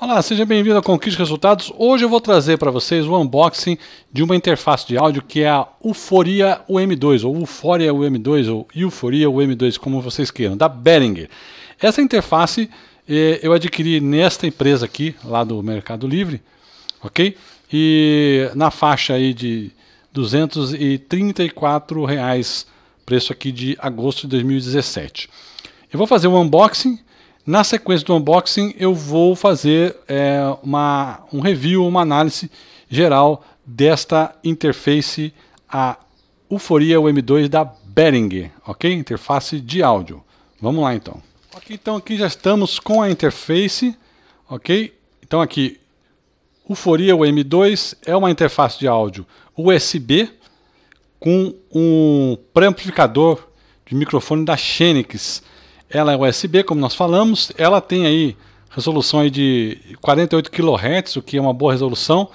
Olá, seja bem-vindo a Conquista Resultados. Hoje eu vou trazer para vocês o unboxing de uma interface de áudio que é a Uforia UM2, ou Uforia UM2, ou Euforia UM2, como vocês queiram, da Behringer. Essa interface eh, eu adquiri nesta empresa aqui, lá do Mercado Livre, ok? E na faixa aí de 234 reais, preço aqui de agosto de 2017. Eu vou fazer um unboxing na sequência do unboxing, eu vou fazer é, uma, um review, uma análise geral desta interface, a Uforia UM2 da Behring, ok? Interface de áudio. Vamos lá então. então aqui já estamos com a interface, ok? Então aqui, Uforia UM2 é uma interface de áudio USB com um pré-amplificador de microfone da Xenix ela é USB, como nós falamos, ela tem aí resolução aí de 48 kHz, o que é uma boa resolução,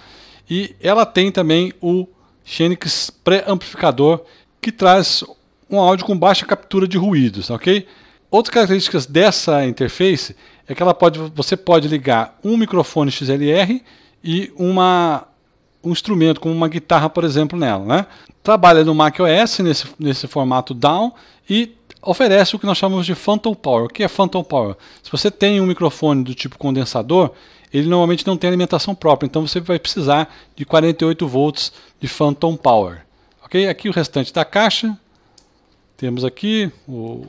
e ela tem também o Xenix pré-amplificador que traz um áudio com baixa captura de ruídos, ok? Outras características dessa interface é que ela pode, você pode ligar um microfone XLR e uma, um instrumento como uma guitarra, por exemplo, nela, né? Trabalha no macOS nesse, nesse formato down e oferece o que nós chamamos de phantom power. O que é phantom power? Se você tem um microfone do tipo condensador, ele normalmente não tem alimentação própria, então você vai precisar de 48 volts de phantom power. Ok? Aqui o restante da caixa. Temos aqui o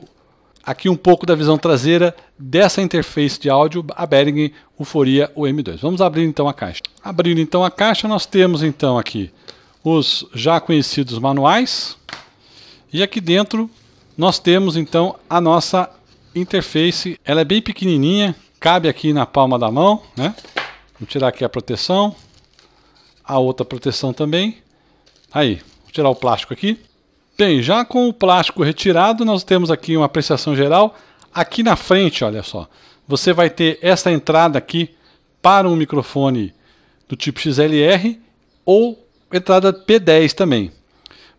aqui um pouco da visão traseira dessa interface de áudio, a Behringer Uforia UM2. Vamos abrir então a caixa. Abrindo então a caixa, nós temos então aqui os já conhecidos manuais e aqui dentro nós temos então a nossa interface. Ela é bem pequenininha, cabe aqui na palma da mão, né? Vou tirar aqui a proteção, a outra proteção também. Aí, vou tirar o plástico aqui. Bem, já com o plástico retirado, nós temos aqui uma apreciação geral. Aqui na frente, olha só, você vai ter essa entrada aqui para um microfone do tipo XLR ou entrada P10 também.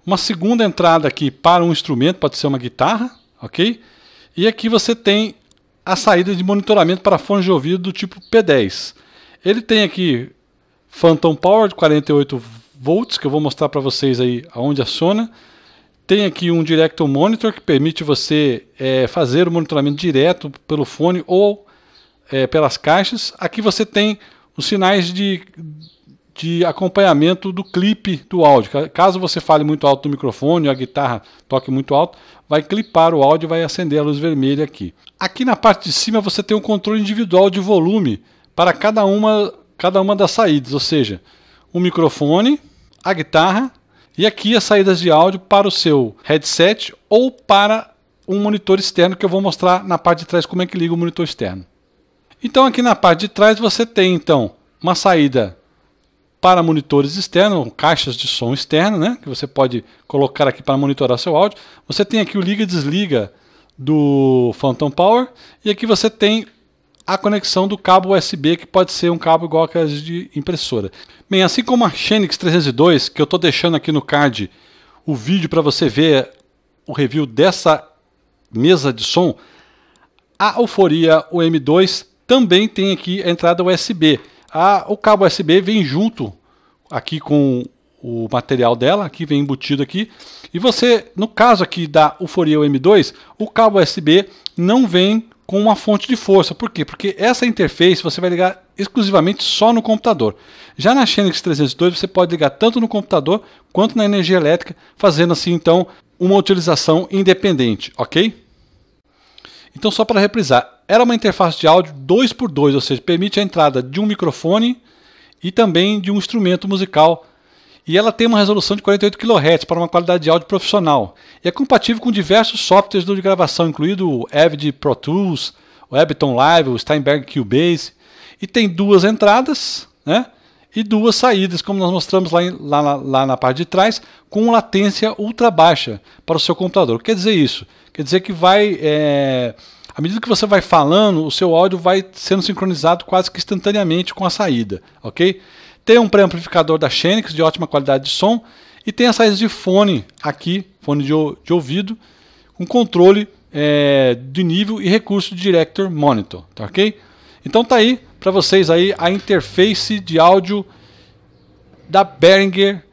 Uma segunda entrada aqui para um instrumento, pode ser uma guitarra, ok? E aqui você tem a saída de monitoramento para fones de ouvido do tipo P10. Ele tem aqui Phantom Power de 48 volts, que eu vou mostrar para vocês aí aonde aciona. Tem aqui um Direct Monitor que permite você é, fazer o monitoramento direto pelo fone ou é, pelas caixas. Aqui você tem os sinais de de acompanhamento do clipe do áudio. Caso você fale muito alto no microfone, a guitarra toque muito alto, vai clipar o áudio e vai acender a luz vermelha aqui. Aqui na parte de cima você tem um controle individual de volume para cada uma, cada uma das saídas, ou seja, o microfone, a guitarra e aqui as saídas de áudio para o seu headset ou para um monitor externo que eu vou mostrar na parte de trás como é que liga o monitor externo. Então aqui na parte de trás você tem então uma saída para monitores externos, caixas de som externo, né, que você pode colocar aqui para monitorar seu áudio. Você tem aqui o liga e desliga do Phantom Power e aqui você tem a conexão do cabo USB, que pode ser um cabo igual aquelas de impressora. Bem, assim como a Xenix 302, que eu estou deixando aqui no card o vídeo para você ver o review dessa mesa de som, a Euforia OM2 também tem aqui a entrada USB. A, o cabo USB vem junto aqui com o material dela, que vem embutido aqui. E você, no caso aqui da Uforia M2, o cabo USB não vem com uma fonte de força. Por quê? Porque essa interface você vai ligar exclusivamente só no computador. Já na Xenix 302 você pode ligar tanto no computador quanto na energia elétrica, fazendo assim então uma utilização independente, ok? Então só para reprisar, era uma interface de áudio 2x2, ou seja, permite a entrada de um microfone e também de um instrumento musical. E ela tem uma resolução de 48 kHz para uma qualidade de áudio profissional. E é compatível com diversos softwares de gravação, incluindo o Avid Pro Tools, o Ableton Live, o Steinberg Cubase. E tem duas entradas, né? E duas saídas, como nós mostramos lá, lá, lá na parte de trás, com latência ultra baixa para o seu computador. O que quer dizer isso? Quer dizer que vai é, à medida que você vai falando, o seu áudio vai sendo sincronizado quase que instantaneamente com a saída, ok? Tem um pré-amplificador da Xenix de ótima qualidade de som e tem as saídas de fone aqui, fone de, de ouvido, com um controle é, de nível e recurso de Director Monitor, tá ok? Então tá aí para vocês aí a interface de áudio da Behringer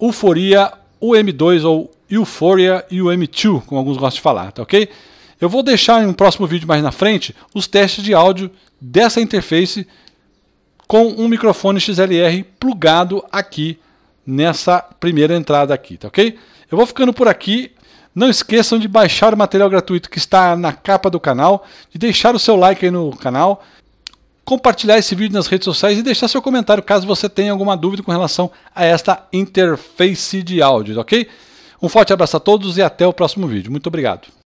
Uforia UM2 ou Euphoria UM2, como alguns gostam de falar, tá ok? Eu vou deixar em um próximo vídeo mais na frente os testes de áudio dessa interface com um microfone XLR plugado aqui nessa primeira entrada aqui, tá ok? Eu vou ficando por aqui. Não esqueçam de baixar o material gratuito que está na capa do canal, de deixar o seu like aí no canal, compartilhar esse vídeo nas redes sociais e deixar seu comentário caso você tenha alguma dúvida com relação a esta interface de áudio, ok? Um forte abraço a todos e até o próximo vídeo. Muito obrigado.